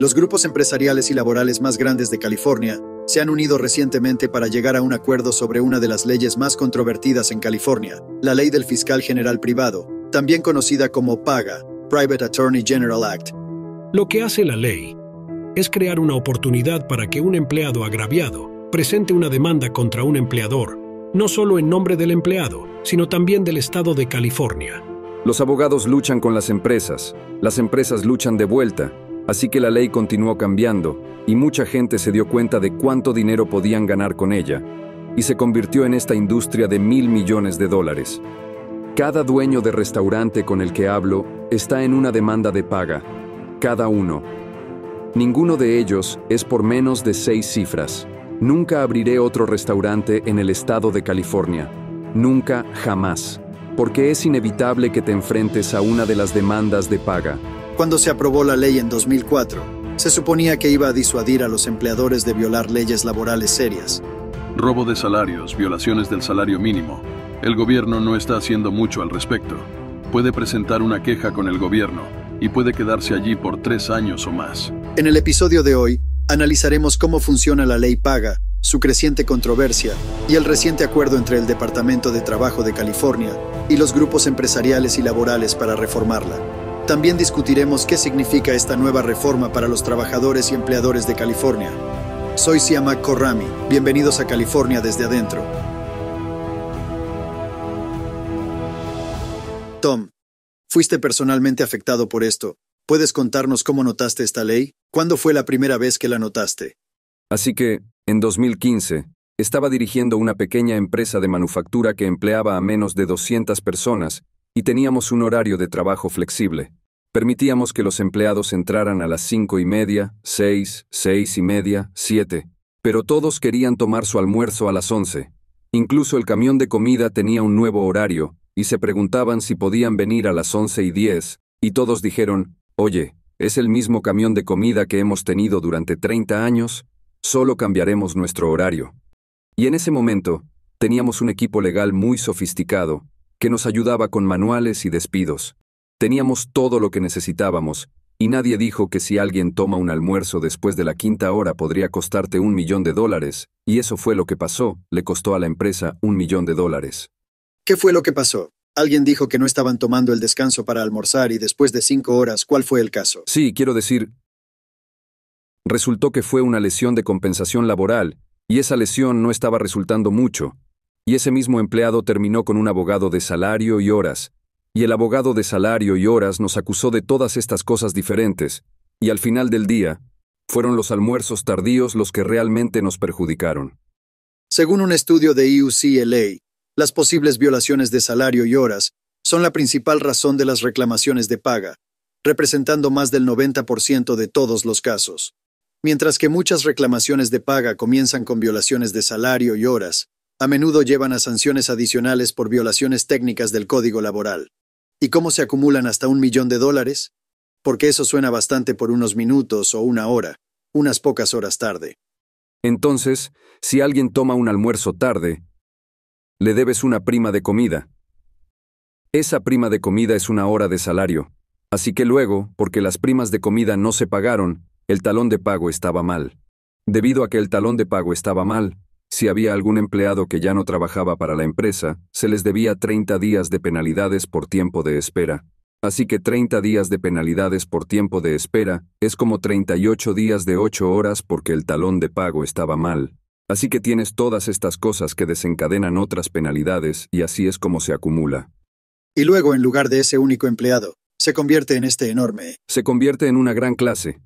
Los grupos empresariales y laborales más grandes de California se han unido recientemente para llegar a un acuerdo sobre una de las leyes más controvertidas en California, la Ley del Fiscal General Privado, también conocida como PAGA, Private Attorney General Act. Lo que hace la ley es crear una oportunidad para que un empleado agraviado presente una demanda contra un empleador, no solo en nombre del empleado, sino también del Estado de California. Los abogados luchan con las empresas, las empresas luchan de vuelta Así que la ley continuó cambiando, y mucha gente se dio cuenta de cuánto dinero podían ganar con ella, y se convirtió en esta industria de mil millones de dólares. Cada dueño de restaurante con el que hablo está en una demanda de paga, cada uno. Ninguno de ellos es por menos de seis cifras. Nunca abriré otro restaurante en el estado de California. Nunca, jamás. Porque es inevitable que te enfrentes a una de las demandas de paga. Cuando se aprobó la ley en 2004, se suponía que iba a disuadir a los empleadores de violar leyes laborales serias. Robo de salarios, violaciones del salario mínimo. El gobierno no está haciendo mucho al respecto. Puede presentar una queja con el gobierno y puede quedarse allí por tres años o más. En el episodio de hoy, analizaremos cómo funciona la ley paga, su creciente controversia y el reciente acuerdo entre el Departamento de Trabajo de California y los grupos empresariales y laborales para reformarla. También discutiremos qué significa esta nueva reforma para los trabajadores y empleadores de California. Soy Siamak Korrami. Bienvenidos a California desde adentro. Tom, fuiste personalmente afectado por esto. ¿Puedes contarnos cómo notaste esta ley? ¿Cuándo fue la primera vez que la notaste? Así que, en 2015, estaba dirigiendo una pequeña empresa de manufactura que empleaba a menos de 200 personas y teníamos un horario de trabajo flexible. Permitíamos que los empleados entraran a las cinco y media, seis, seis y media, siete, pero todos querían tomar su almuerzo a las once. Incluso el camión de comida tenía un nuevo horario, y se preguntaban si podían venir a las once y diez, y todos dijeron, oye, es el mismo camión de comida que hemos tenido durante 30 años, solo cambiaremos nuestro horario. Y en ese momento, teníamos un equipo legal muy sofisticado, que nos ayudaba con manuales y despidos. Teníamos todo lo que necesitábamos, y nadie dijo que si alguien toma un almuerzo después de la quinta hora podría costarte un millón de dólares, y eso fue lo que pasó, le costó a la empresa un millón de dólares. ¿Qué fue lo que pasó? Alguien dijo que no estaban tomando el descanso para almorzar y después de cinco horas, ¿cuál fue el caso? Sí, quiero decir... Resultó que fue una lesión de compensación laboral, y esa lesión no estaba resultando mucho, y ese mismo empleado terminó con un abogado de salario y horas, y el abogado de salario y horas nos acusó de todas estas cosas diferentes, y al final del día, fueron los almuerzos tardíos los que realmente nos perjudicaron. Según un estudio de EUCLA, las posibles violaciones de salario y horas son la principal razón de las reclamaciones de paga, representando más del 90% de todos los casos. Mientras que muchas reclamaciones de paga comienzan con violaciones de salario y horas, a menudo llevan a sanciones adicionales por violaciones técnicas del Código Laboral. ¿Y cómo se acumulan hasta un millón de dólares? Porque eso suena bastante por unos minutos o una hora, unas pocas horas tarde. Entonces, si alguien toma un almuerzo tarde, le debes una prima de comida. Esa prima de comida es una hora de salario. Así que luego, porque las primas de comida no se pagaron, el talón de pago estaba mal. Debido a que el talón de pago estaba mal, si había algún empleado que ya no trabajaba para la empresa, se les debía 30 días de penalidades por tiempo de espera. Así que 30 días de penalidades por tiempo de espera es como 38 días de 8 horas porque el talón de pago estaba mal. Así que tienes todas estas cosas que desencadenan otras penalidades y así es como se acumula. Y luego, en lugar de ese único empleado, se convierte en este enorme. Se convierte en una gran clase,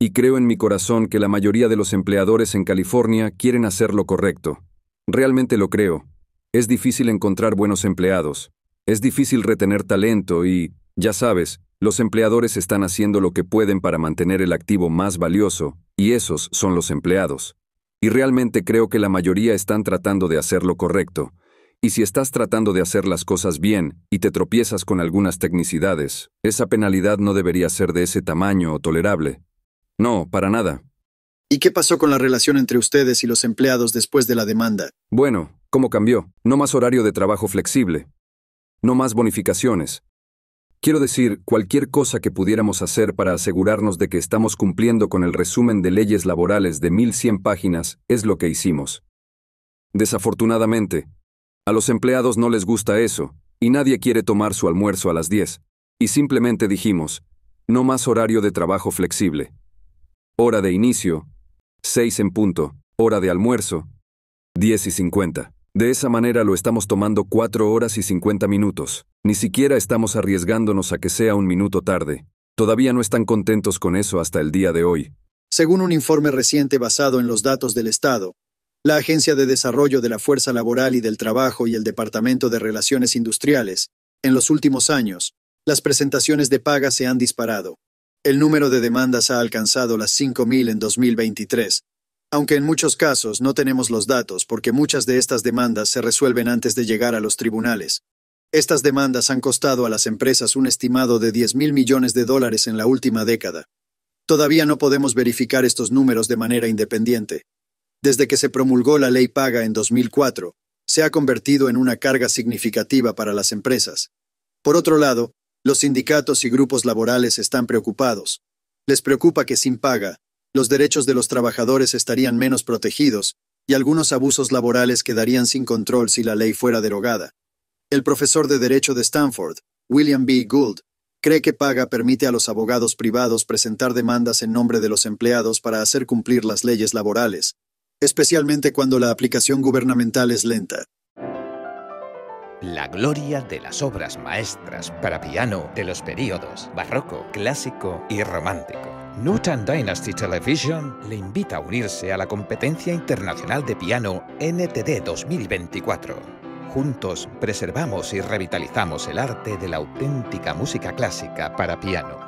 y creo en mi corazón que la mayoría de los empleadores en California quieren hacer lo correcto. Realmente lo creo. Es difícil encontrar buenos empleados. Es difícil retener talento y, ya sabes, los empleadores están haciendo lo que pueden para mantener el activo más valioso, y esos son los empleados. Y realmente creo que la mayoría están tratando de hacer lo correcto. Y si estás tratando de hacer las cosas bien y te tropiezas con algunas tecnicidades, esa penalidad no debería ser de ese tamaño o tolerable. No, para nada. ¿Y qué pasó con la relación entre ustedes y los empleados después de la demanda? Bueno, ¿cómo cambió? No más horario de trabajo flexible. No más bonificaciones. Quiero decir, cualquier cosa que pudiéramos hacer para asegurarnos de que estamos cumpliendo con el resumen de leyes laborales de 1100 páginas es lo que hicimos. Desafortunadamente, a los empleados no les gusta eso, y nadie quiere tomar su almuerzo a las 10. Y simplemente dijimos, no más horario de trabajo flexible. Hora de inicio. 6 en punto. Hora de almuerzo. 10 y 50. De esa manera lo estamos tomando 4 horas y 50 minutos. Ni siquiera estamos arriesgándonos a que sea un minuto tarde. Todavía no están contentos con eso hasta el día de hoy. Según un informe reciente basado en los datos del Estado, la Agencia de Desarrollo de la Fuerza Laboral y del Trabajo y el Departamento de Relaciones Industriales, en los últimos años, las presentaciones de paga se han disparado. El número de demandas ha alcanzado las 5.000 en 2023, aunque en muchos casos no tenemos los datos porque muchas de estas demandas se resuelven antes de llegar a los tribunales. Estas demandas han costado a las empresas un estimado de 10.000 millones de dólares en la última década. Todavía no podemos verificar estos números de manera independiente. Desde que se promulgó la ley paga en 2004, se ha convertido en una carga significativa para las empresas. Por otro lado, los sindicatos y grupos laborales están preocupados. Les preocupa que sin paga, los derechos de los trabajadores estarían menos protegidos y algunos abusos laborales quedarían sin control si la ley fuera derogada. El profesor de Derecho de Stanford, William B. Gould, cree que paga permite a los abogados privados presentar demandas en nombre de los empleados para hacer cumplir las leyes laborales, especialmente cuando la aplicación gubernamental es lenta. La gloria de las obras maestras para piano de los períodos barroco, clásico y romántico. Newton Dynasty Television le invita a unirse a la competencia internacional de piano NTD 2024. Juntos preservamos y revitalizamos el arte de la auténtica música clásica para piano.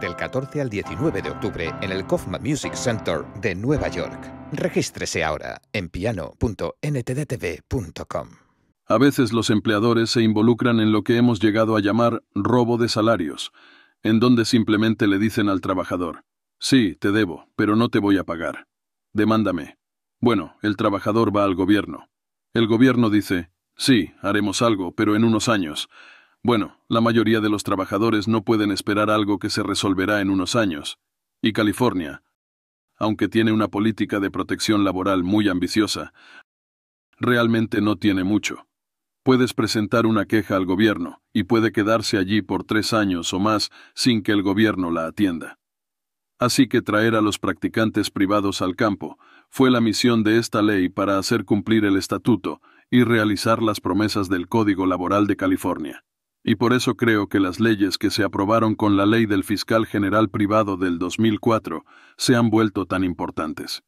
Del 14 al 19 de octubre en el Kaufman Music Center de Nueva York. Regístrese ahora en piano.ntdtv.com. A veces los empleadores se involucran en lo que hemos llegado a llamar robo de salarios, en donde simplemente le dicen al trabajador, sí, te debo, pero no te voy a pagar. Demándame. Bueno, el trabajador va al gobierno. El gobierno dice, sí, haremos algo, pero en unos años. Bueno, la mayoría de los trabajadores no pueden esperar algo que se resolverá en unos años. Y California, aunque tiene una política de protección laboral muy ambiciosa, realmente no tiene mucho. Puedes presentar una queja al gobierno y puede quedarse allí por tres años o más sin que el gobierno la atienda. Así que traer a los practicantes privados al campo fue la misión de esta ley para hacer cumplir el estatuto y realizar las promesas del Código Laboral de California. Y por eso creo que las leyes que se aprobaron con la ley del fiscal general privado del 2004 se han vuelto tan importantes.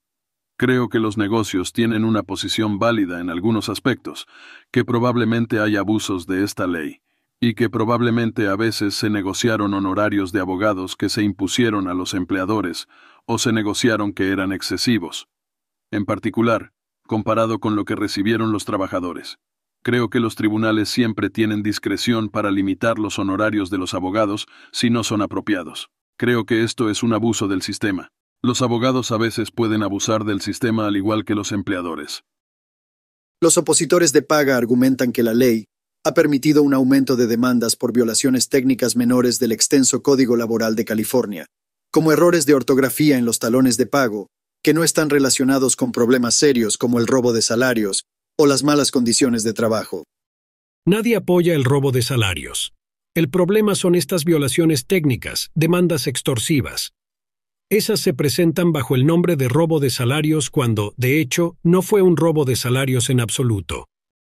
Creo que los negocios tienen una posición válida en algunos aspectos, que probablemente hay abusos de esta ley, y que probablemente a veces se negociaron honorarios de abogados que se impusieron a los empleadores, o se negociaron que eran excesivos. En particular, comparado con lo que recibieron los trabajadores. Creo que los tribunales siempre tienen discreción para limitar los honorarios de los abogados si no son apropiados. Creo que esto es un abuso del sistema. Los abogados a veces pueden abusar del sistema al igual que los empleadores. Los opositores de paga argumentan que la ley ha permitido un aumento de demandas por violaciones técnicas menores del extenso Código Laboral de California, como errores de ortografía en los talones de pago, que no están relacionados con problemas serios como el robo de salarios o las malas condiciones de trabajo. Nadie apoya el robo de salarios. El problema son estas violaciones técnicas, demandas extorsivas, esas se presentan bajo el nombre de robo de salarios cuando, de hecho, no fue un robo de salarios en absoluto.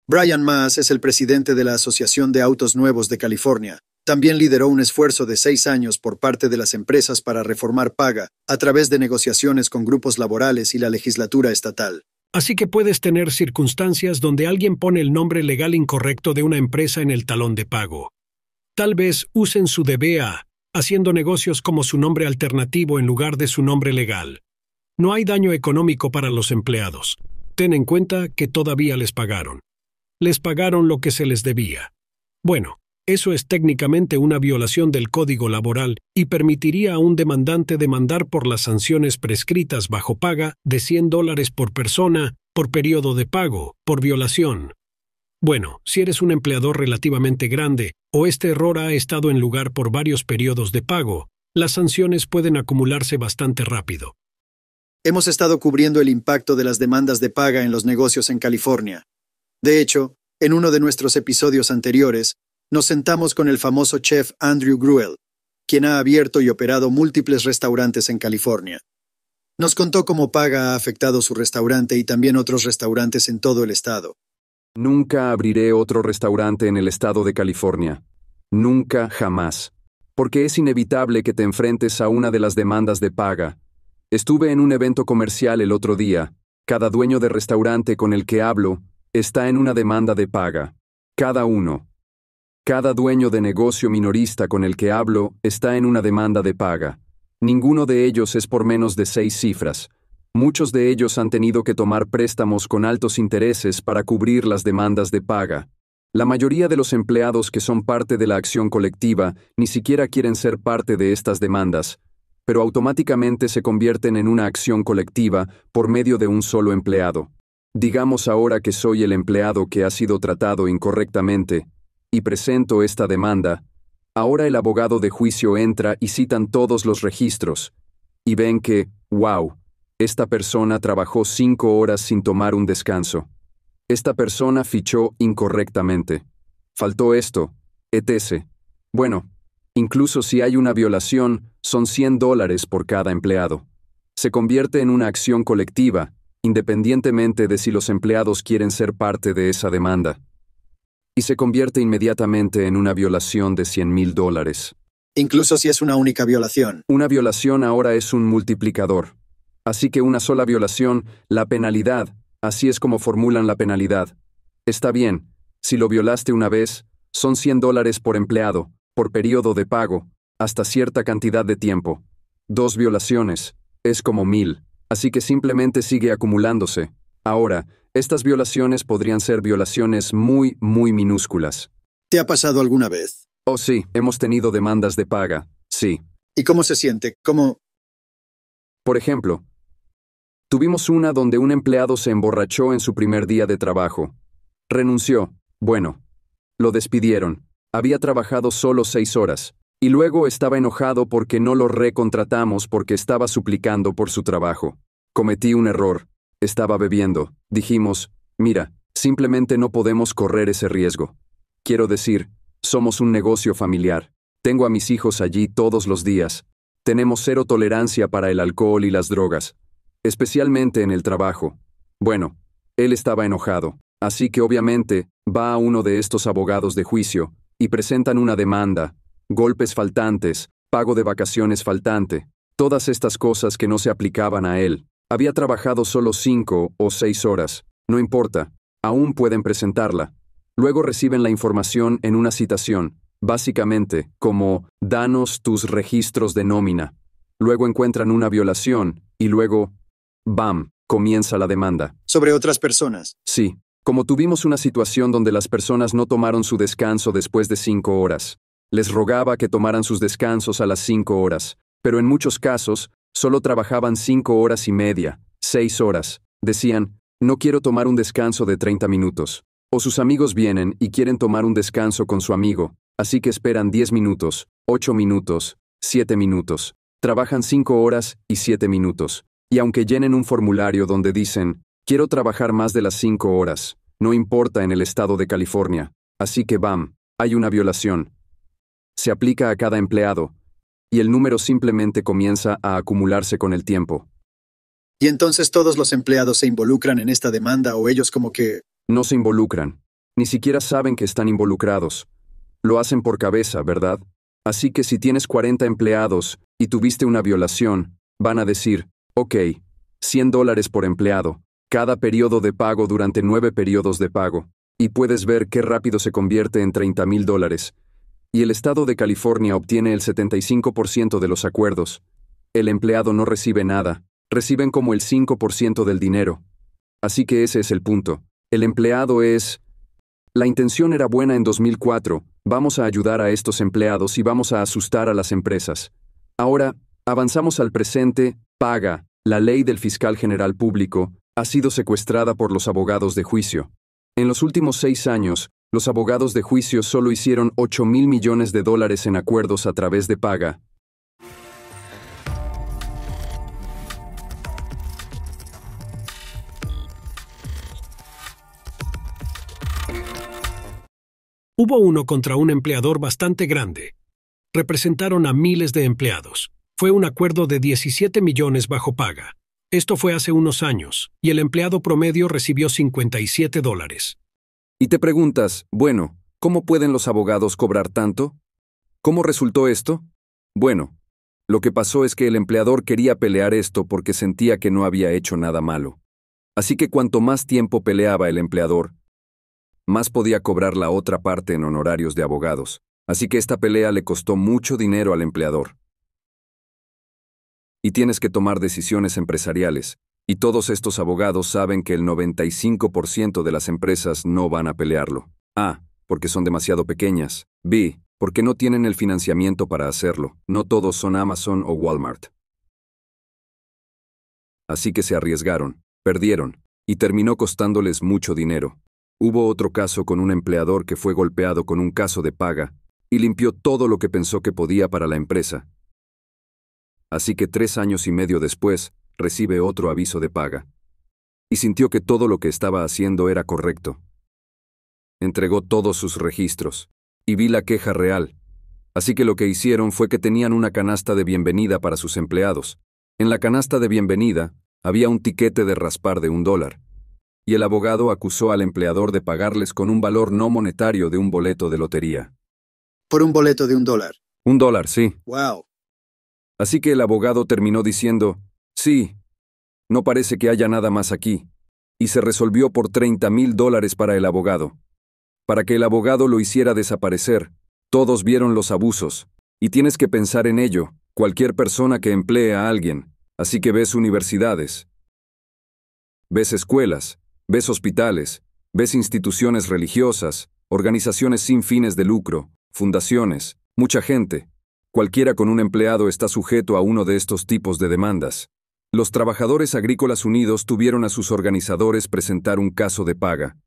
Brian Maas es el presidente de la Asociación de Autos Nuevos de California. También lideró un esfuerzo de seis años por parte de las empresas para reformar paga a través de negociaciones con grupos laborales y la legislatura estatal. Así que puedes tener circunstancias donde alguien pone el nombre legal incorrecto de una empresa en el talón de pago. Tal vez usen su DBA, haciendo negocios como su nombre alternativo en lugar de su nombre legal. No hay daño económico para los empleados. Ten en cuenta que todavía les pagaron. Les pagaron lo que se les debía. Bueno, eso es técnicamente una violación del código laboral y permitiría a un demandante demandar por las sanciones prescritas bajo paga de 100 dólares por persona, por periodo de pago, por violación. Bueno, si eres un empleador relativamente grande, o este error ha estado en lugar por varios periodos de pago, las sanciones pueden acumularse bastante rápido. Hemos estado cubriendo el impacto de las demandas de paga en los negocios en California. De hecho, en uno de nuestros episodios anteriores, nos sentamos con el famoso chef Andrew Gruel, quien ha abierto y operado múltiples restaurantes en California. Nos contó cómo paga ha afectado su restaurante y también otros restaurantes en todo el estado. Nunca abriré otro restaurante en el estado de California. Nunca, jamás. Porque es inevitable que te enfrentes a una de las demandas de paga. Estuve en un evento comercial el otro día. Cada dueño de restaurante con el que hablo está en una demanda de paga. Cada uno. Cada dueño de negocio minorista con el que hablo está en una demanda de paga. Ninguno de ellos es por menos de seis cifras. Muchos de ellos han tenido que tomar préstamos con altos intereses para cubrir las demandas de paga. La mayoría de los empleados que son parte de la acción colectiva ni siquiera quieren ser parte de estas demandas, pero automáticamente se convierten en una acción colectiva por medio de un solo empleado. Digamos ahora que soy el empleado que ha sido tratado incorrectamente, y presento esta demanda, ahora el abogado de juicio entra y citan todos los registros, y ven que, wow, esta persona trabajó cinco horas sin tomar un descanso. Esta persona fichó incorrectamente. Faltó esto, etc. Bueno, incluso si hay una violación, son 100 dólares por cada empleado. Se convierte en una acción colectiva, independientemente de si los empleados quieren ser parte de esa demanda. Y se convierte inmediatamente en una violación de 100 mil dólares. Incluso si es una única violación. Una violación ahora es un multiplicador. Así que una sola violación, la penalidad, así es como formulan la penalidad. Está bien, si lo violaste una vez, son 100 dólares por empleado, por periodo de pago, hasta cierta cantidad de tiempo. Dos violaciones, es como mil, así que simplemente sigue acumulándose. Ahora, estas violaciones podrían ser violaciones muy, muy minúsculas. ¿Te ha pasado alguna vez? Oh, sí, hemos tenido demandas de paga, sí. ¿Y cómo se siente? ¿Cómo? Por ejemplo, Tuvimos una donde un empleado se emborrachó en su primer día de trabajo. Renunció. Bueno. Lo despidieron. Había trabajado solo seis horas. Y luego estaba enojado porque no lo recontratamos porque estaba suplicando por su trabajo. Cometí un error. Estaba bebiendo. Dijimos, mira, simplemente no podemos correr ese riesgo. Quiero decir, somos un negocio familiar. Tengo a mis hijos allí todos los días. Tenemos cero tolerancia para el alcohol y las drogas especialmente en el trabajo. Bueno, él estaba enojado, así que obviamente, va a uno de estos abogados de juicio, y presentan una demanda, golpes faltantes, pago de vacaciones faltante, todas estas cosas que no se aplicaban a él. Había trabajado solo cinco o seis horas, no importa, aún pueden presentarla. Luego reciben la información en una citación, básicamente, como, danos tus registros de nómina. Luego encuentran una violación, y luego, bam, comienza la demanda. ¿Sobre otras personas? Sí. Como tuvimos una situación donde las personas no tomaron su descanso después de cinco horas. Les rogaba que tomaran sus descansos a las cinco horas, pero en muchos casos, solo trabajaban cinco horas y media, seis horas. Decían, no quiero tomar un descanso de 30 minutos. O sus amigos vienen y quieren tomar un descanso con su amigo, así que esperan 10 minutos, 8 minutos, 7 minutos. Trabajan 5 horas y 7 minutos. Y aunque llenen un formulario donde dicen, quiero trabajar más de las cinco horas, no importa en el estado de California, así que bam, hay una violación. Se aplica a cada empleado, y el número simplemente comienza a acumularse con el tiempo. ¿Y entonces todos los empleados se involucran en esta demanda o ellos como que... No se involucran. Ni siquiera saben que están involucrados. Lo hacen por cabeza, ¿verdad? Así que si tienes 40 empleados y tuviste una violación, van a decir, Ok, 100 dólares por empleado, cada periodo de pago durante nueve periodos de pago, y puedes ver qué rápido se convierte en 30 mil dólares. Y el Estado de California obtiene el 75% de los acuerdos. El empleado no recibe nada, reciben como el 5% del dinero. Así que ese es el punto. El empleado es... La intención era buena en 2004, vamos a ayudar a estos empleados y vamos a asustar a las empresas. Ahora, avanzamos al presente, Paga, la ley del fiscal general público, ha sido secuestrada por los abogados de juicio. En los últimos seis años, los abogados de juicio solo hicieron 8 mil millones de dólares en acuerdos a través de Paga. Hubo uno contra un empleador bastante grande. Representaron a miles de empleados fue un acuerdo de 17 millones bajo paga. Esto fue hace unos años, y el empleado promedio recibió 57 dólares. Y te preguntas, bueno, ¿cómo pueden los abogados cobrar tanto? ¿Cómo resultó esto? Bueno, lo que pasó es que el empleador quería pelear esto porque sentía que no había hecho nada malo. Así que cuanto más tiempo peleaba el empleador, más podía cobrar la otra parte en honorarios de abogados. Así que esta pelea le costó mucho dinero al empleador y tienes que tomar decisiones empresariales, y todos estos abogados saben que el 95% de las empresas no van a pelearlo. A. Porque son demasiado pequeñas. B. Porque no tienen el financiamiento para hacerlo. No todos son Amazon o Walmart. Así que se arriesgaron, perdieron, y terminó costándoles mucho dinero. Hubo otro caso con un empleador que fue golpeado con un caso de paga, y limpió todo lo que pensó que podía para la empresa, así que tres años y medio después recibe otro aviso de paga. Y sintió que todo lo que estaba haciendo era correcto. Entregó todos sus registros, y vi la queja real. Así que lo que hicieron fue que tenían una canasta de bienvenida para sus empleados. En la canasta de bienvenida había un tiquete de raspar de un dólar. Y el abogado acusó al empleador de pagarles con un valor no monetario de un boleto de lotería. Por un boleto de un dólar. Un dólar, sí. Wow. Así que el abogado terminó diciendo, sí, no parece que haya nada más aquí, y se resolvió por 30 mil dólares para el abogado. Para que el abogado lo hiciera desaparecer, todos vieron los abusos, y tienes que pensar en ello, cualquier persona que emplee a alguien, así que ves universidades, ves escuelas, ves hospitales, ves instituciones religiosas, organizaciones sin fines de lucro, fundaciones, mucha gente, Cualquiera con un empleado está sujeto a uno de estos tipos de demandas. Los trabajadores agrícolas unidos tuvieron a sus organizadores presentar un caso de paga,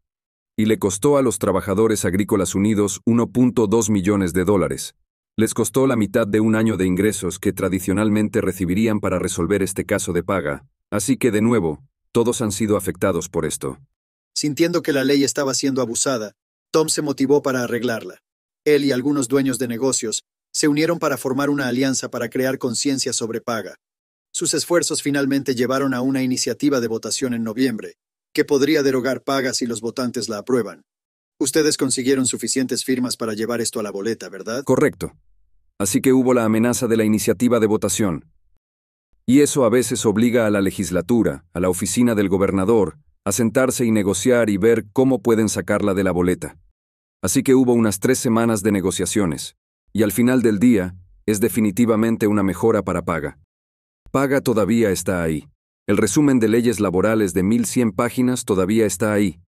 y le costó a los trabajadores agrícolas unidos 1.2 millones de dólares. Les costó la mitad de un año de ingresos que tradicionalmente recibirían para resolver este caso de paga, así que de nuevo, todos han sido afectados por esto. Sintiendo que la ley estaba siendo abusada, Tom se motivó para arreglarla. Él y algunos dueños de negocios se unieron para formar una alianza para crear conciencia sobre paga. Sus esfuerzos finalmente llevaron a una iniciativa de votación en noviembre, que podría derogar paga si los votantes la aprueban. Ustedes consiguieron suficientes firmas para llevar esto a la boleta, ¿verdad? Correcto. Así que hubo la amenaza de la iniciativa de votación. Y eso a veces obliga a la legislatura, a la oficina del gobernador, a sentarse y negociar y ver cómo pueden sacarla de la boleta. Así que hubo unas tres semanas de negociaciones y al final del día, es definitivamente una mejora para paga. Paga todavía está ahí. El resumen de leyes laborales de 1100 páginas todavía está ahí.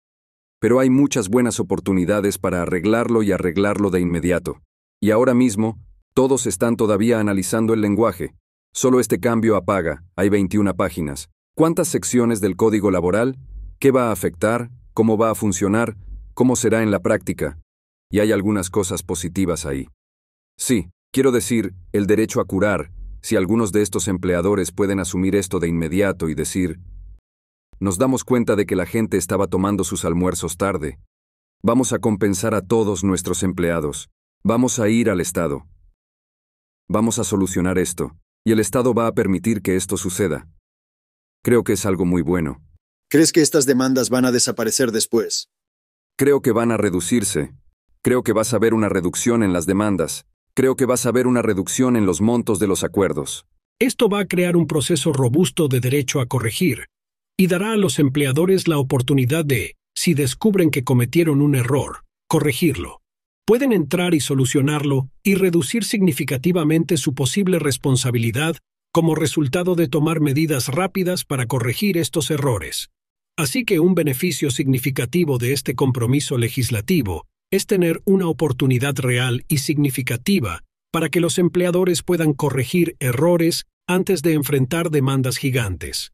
Pero hay muchas buenas oportunidades para arreglarlo y arreglarlo de inmediato. Y ahora mismo, todos están todavía analizando el lenguaje. Solo este cambio a Paga. hay 21 páginas. ¿Cuántas secciones del código laboral? ¿Qué va a afectar? ¿Cómo va a funcionar? ¿Cómo será en la práctica? Y hay algunas cosas positivas ahí. Sí, quiero decir, el derecho a curar, si algunos de estos empleadores pueden asumir esto de inmediato y decir, nos damos cuenta de que la gente estaba tomando sus almuerzos tarde. Vamos a compensar a todos nuestros empleados. Vamos a ir al Estado. Vamos a solucionar esto. Y el Estado va a permitir que esto suceda. Creo que es algo muy bueno. ¿Crees que estas demandas van a desaparecer después? Creo que van a reducirse. Creo que vas a ver una reducción en las demandas creo que vas a ver una reducción en los montos de los acuerdos. Esto va a crear un proceso robusto de derecho a corregir y dará a los empleadores la oportunidad de, si descubren que cometieron un error, corregirlo. Pueden entrar y solucionarlo y reducir significativamente su posible responsabilidad como resultado de tomar medidas rápidas para corregir estos errores. Así que un beneficio significativo de este compromiso legislativo es tener una oportunidad real y significativa para que los empleadores puedan corregir errores antes de enfrentar demandas gigantes.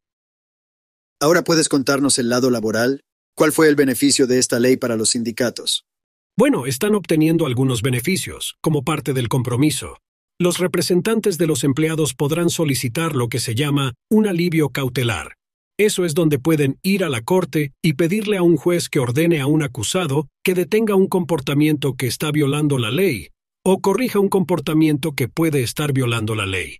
Ahora puedes contarnos el lado laboral. ¿Cuál fue el beneficio de esta ley para los sindicatos? Bueno, están obteniendo algunos beneficios, como parte del compromiso. Los representantes de los empleados podrán solicitar lo que se llama un alivio cautelar, eso es donde pueden ir a la corte y pedirle a un juez que ordene a un acusado que detenga un comportamiento que está violando la ley o corrija un comportamiento que puede estar violando la ley.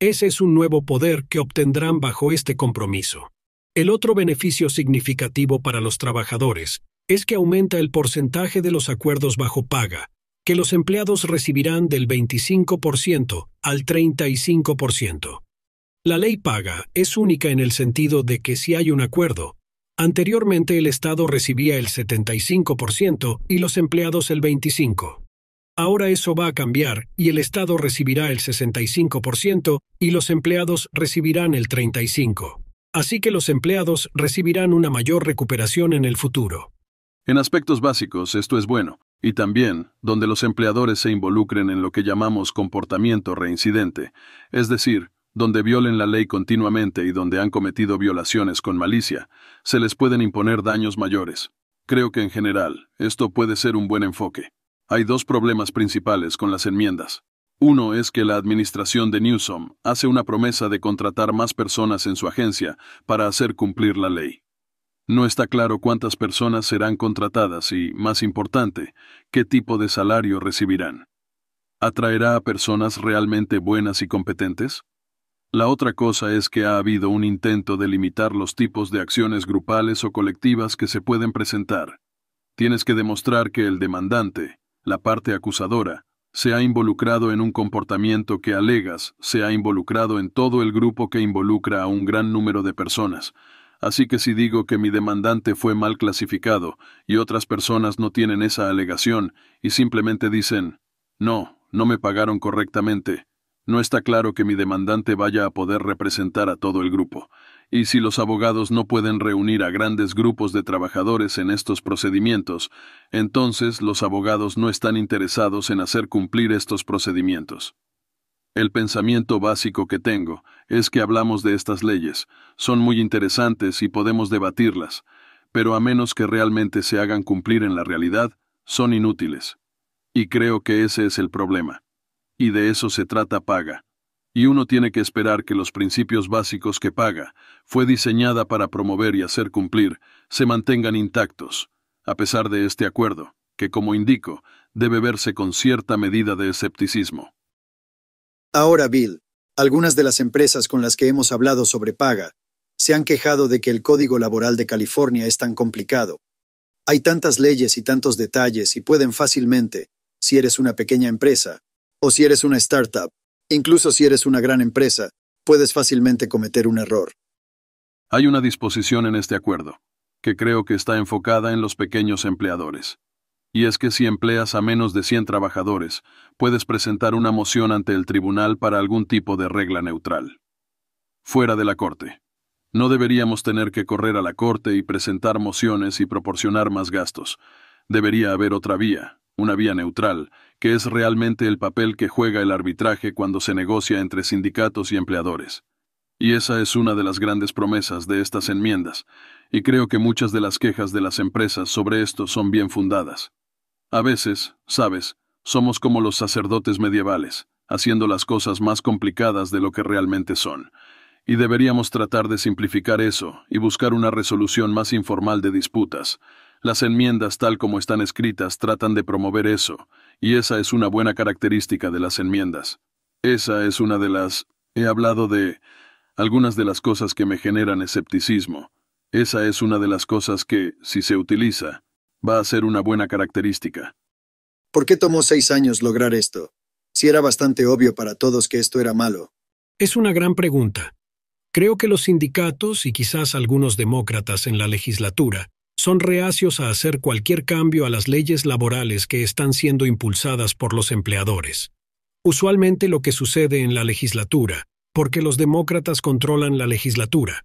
Ese es un nuevo poder que obtendrán bajo este compromiso. El otro beneficio significativo para los trabajadores es que aumenta el porcentaje de los acuerdos bajo paga, que los empleados recibirán del 25% al 35%. La ley paga es única en el sentido de que si hay un acuerdo, anteriormente el Estado recibía el 75% y los empleados el 25%. Ahora eso va a cambiar y el Estado recibirá el 65% y los empleados recibirán el 35%. Así que los empleados recibirán una mayor recuperación en el futuro. En aspectos básicos esto es bueno, y también donde los empleadores se involucren en lo que llamamos comportamiento reincidente, es decir, donde violen la ley continuamente y donde han cometido violaciones con malicia, se les pueden imponer daños mayores. Creo que en general, esto puede ser un buen enfoque. Hay dos problemas principales con las enmiendas. Uno es que la administración de Newsom hace una promesa de contratar más personas en su agencia para hacer cumplir la ley. No está claro cuántas personas serán contratadas y, más importante, qué tipo de salario recibirán. ¿Atraerá a personas realmente buenas y competentes? La otra cosa es que ha habido un intento de limitar los tipos de acciones grupales o colectivas que se pueden presentar. Tienes que demostrar que el demandante, la parte acusadora, se ha involucrado en un comportamiento que alegas se ha involucrado en todo el grupo que involucra a un gran número de personas. Así que si digo que mi demandante fue mal clasificado y otras personas no tienen esa alegación y simplemente dicen, no, no me pagaron correctamente, no está claro que mi demandante vaya a poder representar a todo el grupo, y si los abogados no pueden reunir a grandes grupos de trabajadores en estos procedimientos, entonces los abogados no están interesados en hacer cumplir estos procedimientos. El pensamiento básico que tengo es que hablamos de estas leyes, son muy interesantes y podemos debatirlas, pero a menos que realmente se hagan cumplir en la realidad, son inútiles. Y creo que ese es el problema y de eso se trata paga. Y uno tiene que esperar que los principios básicos que paga fue diseñada para promover y hacer cumplir se mantengan intactos, a pesar de este acuerdo, que como indico, debe verse con cierta medida de escepticismo. Ahora, Bill, algunas de las empresas con las que hemos hablado sobre paga se han quejado de que el Código Laboral de California es tan complicado. Hay tantas leyes y tantos detalles y pueden fácilmente, si eres una pequeña empresa, o si eres una startup, incluso si eres una gran empresa, puedes fácilmente cometer un error. Hay una disposición en este acuerdo, que creo que está enfocada en los pequeños empleadores. Y es que si empleas a menos de 100 trabajadores, puedes presentar una moción ante el tribunal para algún tipo de regla neutral. Fuera de la Corte. No deberíamos tener que correr a la Corte y presentar mociones y proporcionar más gastos, Debería haber otra vía, una vía neutral, que es realmente el papel que juega el arbitraje cuando se negocia entre sindicatos y empleadores. Y esa es una de las grandes promesas de estas enmiendas, y creo que muchas de las quejas de las empresas sobre esto son bien fundadas. A veces, sabes, somos como los sacerdotes medievales, haciendo las cosas más complicadas de lo que realmente son, y deberíamos tratar de simplificar eso y buscar una resolución más informal de disputas, las enmiendas tal como están escritas tratan de promover eso, y esa es una buena característica de las enmiendas. Esa es una de las... He hablado de... algunas de las cosas que me generan escepticismo. Esa es una de las cosas que, si se utiliza, va a ser una buena característica. ¿Por qué tomó seis años lograr esto? Si era bastante obvio para todos que esto era malo. Es una gran pregunta. Creo que los sindicatos y quizás algunos demócratas en la legislatura son reacios a hacer cualquier cambio a las leyes laborales que están siendo impulsadas por los empleadores. Usualmente lo que sucede en la legislatura, porque los demócratas controlan la legislatura,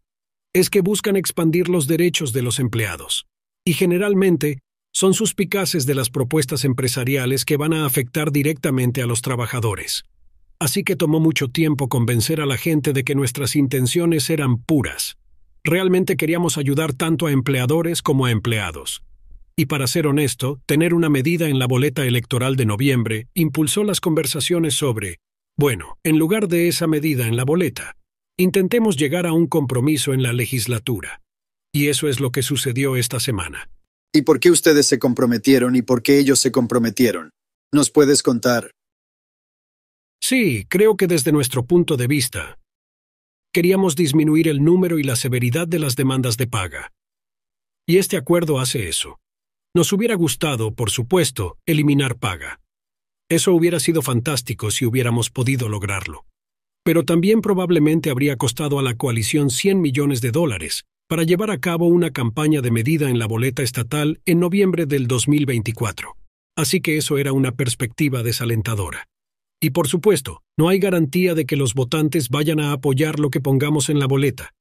es que buscan expandir los derechos de los empleados, y generalmente son suspicaces de las propuestas empresariales que van a afectar directamente a los trabajadores. Así que tomó mucho tiempo convencer a la gente de que nuestras intenciones eran puras, Realmente queríamos ayudar tanto a empleadores como a empleados. Y para ser honesto, tener una medida en la boleta electoral de noviembre impulsó las conversaciones sobre, bueno, en lugar de esa medida en la boleta, intentemos llegar a un compromiso en la legislatura. Y eso es lo que sucedió esta semana. ¿Y por qué ustedes se comprometieron y por qué ellos se comprometieron? ¿Nos puedes contar? Sí, creo que desde nuestro punto de vista, queríamos disminuir el número y la severidad de las demandas de paga. Y este acuerdo hace eso. Nos hubiera gustado, por supuesto, eliminar paga. Eso hubiera sido fantástico si hubiéramos podido lograrlo. Pero también probablemente habría costado a la coalición 100 millones de dólares para llevar a cabo una campaña de medida en la boleta estatal en noviembre del 2024. Así que eso era una perspectiva desalentadora. Y por supuesto, no hay garantía de que los votantes vayan a apoyar lo que pongamos en la boleta.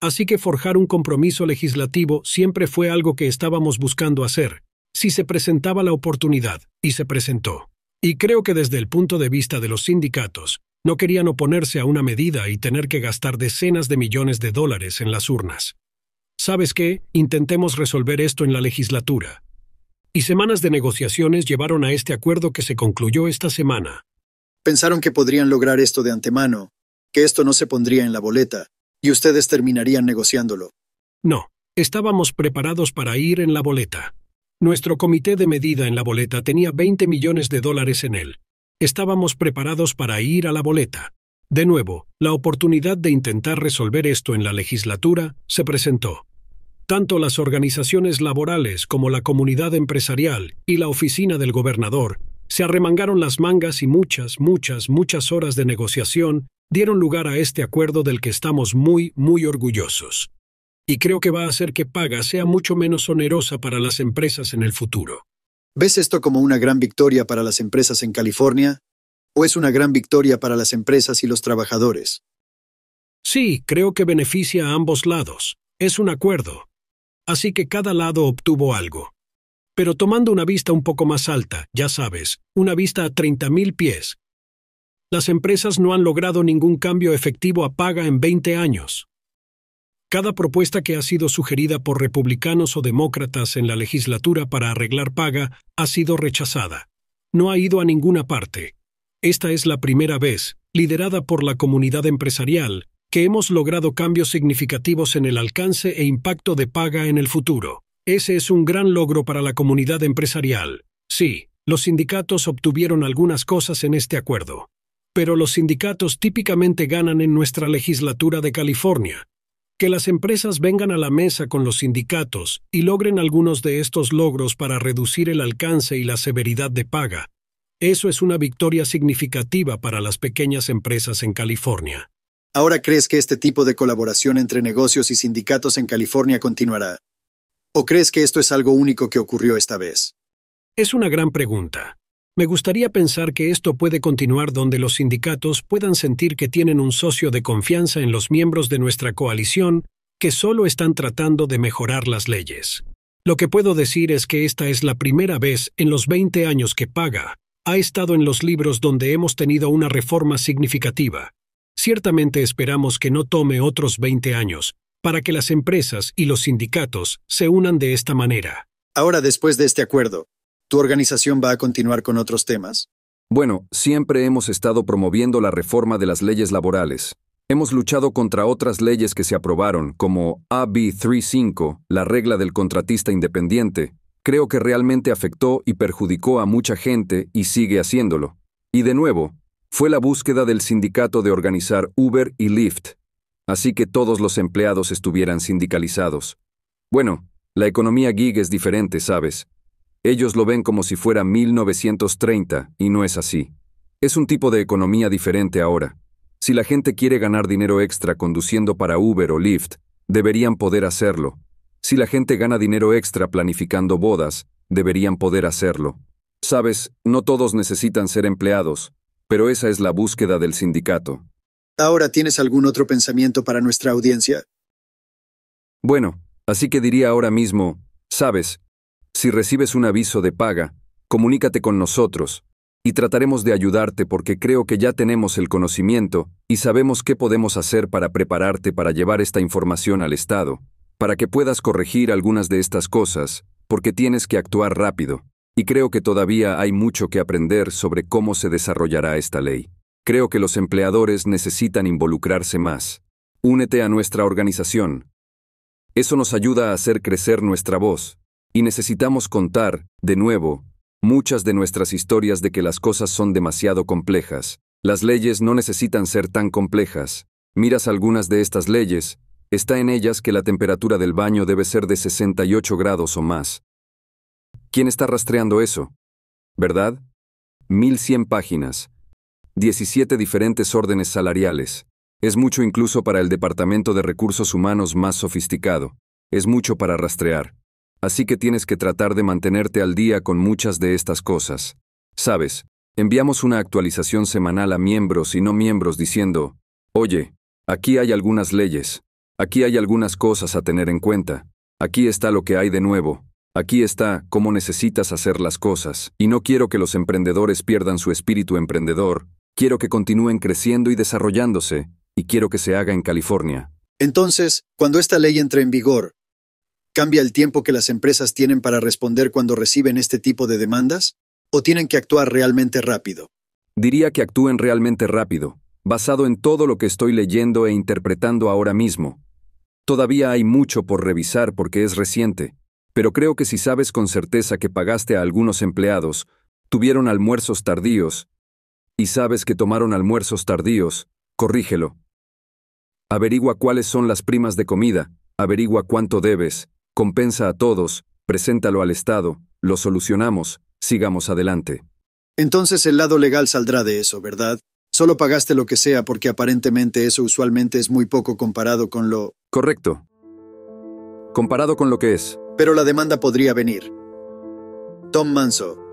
Así que forjar un compromiso legislativo siempre fue algo que estábamos buscando hacer, si se presentaba la oportunidad, y se presentó. Y creo que desde el punto de vista de los sindicatos, no querían oponerse a una medida y tener que gastar decenas de millones de dólares en las urnas. ¿Sabes qué? Intentemos resolver esto en la legislatura. Y semanas de negociaciones llevaron a este acuerdo que se concluyó esta semana, Pensaron que podrían lograr esto de antemano, que esto no se pondría en la boleta, y ustedes terminarían negociándolo. No, estábamos preparados para ir en la boleta. Nuestro comité de medida en la boleta tenía 20 millones de dólares en él. Estábamos preparados para ir a la boleta. De nuevo, la oportunidad de intentar resolver esto en la legislatura se presentó. Tanto las organizaciones laborales como la comunidad empresarial y la oficina del gobernador se arremangaron las mangas y muchas, muchas, muchas horas de negociación dieron lugar a este acuerdo del que estamos muy, muy orgullosos. Y creo que va a hacer que paga sea mucho menos onerosa para las empresas en el futuro. ¿Ves esto como una gran victoria para las empresas en California? ¿O es una gran victoria para las empresas y los trabajadores? Sí, creo que beneficia a ambos lados. Es un acuerdo. Así que cada lado obtuvo algo pero tomando una vista un poco más alta, ya sabes, una vista a 30.000 pies. Las empresas no han logrado ningún cambio efectivo a paga en 20 años. Cada propuesta que ha sido sugerida por republicanos o demócratas en la legislatura para arreglar paga ha sido rechazada. No ha ido a ninguna parte. Esta es la primera vez, liderada por la comunidad empresarial, que hemos logrado cambios significativos en el alcance e impacto de paga en el futuro. Ese es un gran logro para la comunidad empresarial. Sí, los sindicatos obtuvieron algunas cosas en este acuerdo. Pero los sindicatos típicamente ganan en nuestra legislatura de California. Que las empresas vengan a la mesa con los sindicatos y logren algunos de estos logros para reducir el alcance y la severidad de paga. Eso es una victoria significativa para las pequeñas empresas en California. ¿Ahora crees que este tipo de colaboración entre negocios y sindicatos en California continuará? ¿O crees que esto es algo único que ocurrió esta vez? Es una gran pregunta. Me gustaría pensar que esto puede continuar donde los sindicatos puedan sentir que tienen un socio de confianza en los miembros de nuestra coalición que solo están tratando de mejorar las leyes. Lo que puedo decir es que esta es la primera vez en los 20 años que paga ha estado en los libros donde hemos tenido una reforma significativa. Ciertamente esperamos que no tome otros 20 años, para que las empresas y los sindicatos se unan de esta manera. Ahora, después de este acuerdo, ¿tu organización va a continuar con otros temas? Bueno, siempre hemos estado promoviendo la reforma de las leyes laborales. Hemos luchado contra otras leyes que se aprobaron, como AB 35, la regla del contratista independiente. Creo que realmente afectó y perjudicó a mucha gente y sigue haciéndolo. Y de nuevo, fue la búsqueda del sindicato de organizar Uber y Lyft, así que todos los empleados estuvieran sindicalizados. Bueno, la economía gig es diferente, ¿sabes? Ellos lo ven como si fuera 1930, y no es así. Es un tipo de economía diferente ahora. Si la gente quiere ganar dinero extra conduciendo para Uber o Lyft, deberían poder hacerlo. Si la gente gana dinero extra planificando bodas, deberían poder hacerlo. Sabes, no todos necesitan ser empleados, pero esa es la búsqueda del sindicato. Ahora, ¿tienes algún otro pensamiento para nuestra audiencia? Bueno, así que diría ahora mismo, sabes, si recibes un aviso de paga, comunícate con nosotros, y trataremos de ayudarte porque creo que ya tenemos el conocimiento y sabemos qué podemos hacer para prepararte para llevar esta información al Estado, para que puedas corregir algunas de estas cosas, porque tienes que actuar rápido, y creo que todavía hay mucho que aprender sobre cómo se desarrollará esta ley. Creo que los empleadores necesitan involucrarse más. Únete a nuestra organización. Eso nos ayuda a hacer crecer nuestra voz. Y necesitamos contar, de nuevo, muchas de nuestras historias de que las cosas son demasiado complejas. Las leyes no necesitan ser tan complejas. Miras algunas de estas leyes, está en ellas que la temperatura del baño debe ser de 68 grados o más. ¿Quién está rastreando eso? ¿Verdad? 1100 páginas. 17 diferentes órdenes salariales. Es mucho incluso para el Departamento de Recursos Humanos más sofisticado. Es mucho para rastrear. Así que tienes que tratar de mantenerte al día con muchas de estas cosas. Sabes, enviamos una actualización semanal a miembros y no miembros diciendo, oye, aquí hay algunas leyes, aquí hay algunas cosas a tener en cuenta, aquí está lo que hay de nuevo, Aquí está cómo necesitas hacer las cosas, y no quiero que los emprendedores pierdan su espíritu emprendedor, Quiero que continúen creciendo y desarrollándose, y quiero que se haga en California. Entonces, cuando esta ley entre en vigor, ¿cambia el tiempo que las empresas tienen para responder cuando reciben este tipo de demandas? ¿O tienen que actuar realmente rápido? Diría que actúen realmente rápido, basado en todo lo que estoy leyendo e interpretando ahora mismo. Todavía hay mucho por revisar porque es reciente, pero creo que si sabes con certeza que pagaste a algunos empleados, tuvieron almuerzos tardíos, y sabes que tomaron almuerzos tardíos, corrígelo. Averigua cuáles son las primas de comida, averigua cuánto debes, compensa a todos, preséntalo al Estado, lo solucionamos, sigamos adelante. Entonces el lado legal saldrá de eso, ¿verdad? Solo pagaste lo que sea porque aparentemente eso usualmente es muy poco comparado con lo... Correcto. Comparado con lo que es. Pero la demanda podría venir. Tom Manso,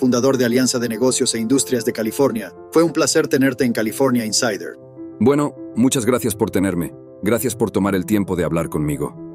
fundador de Alianza de Negocios e Industrias de California. Fue un placer tenerte en California Insider. Bueno, muchas gracias por tenerme. Gracias por tomar el tiempo de hablar conmigo.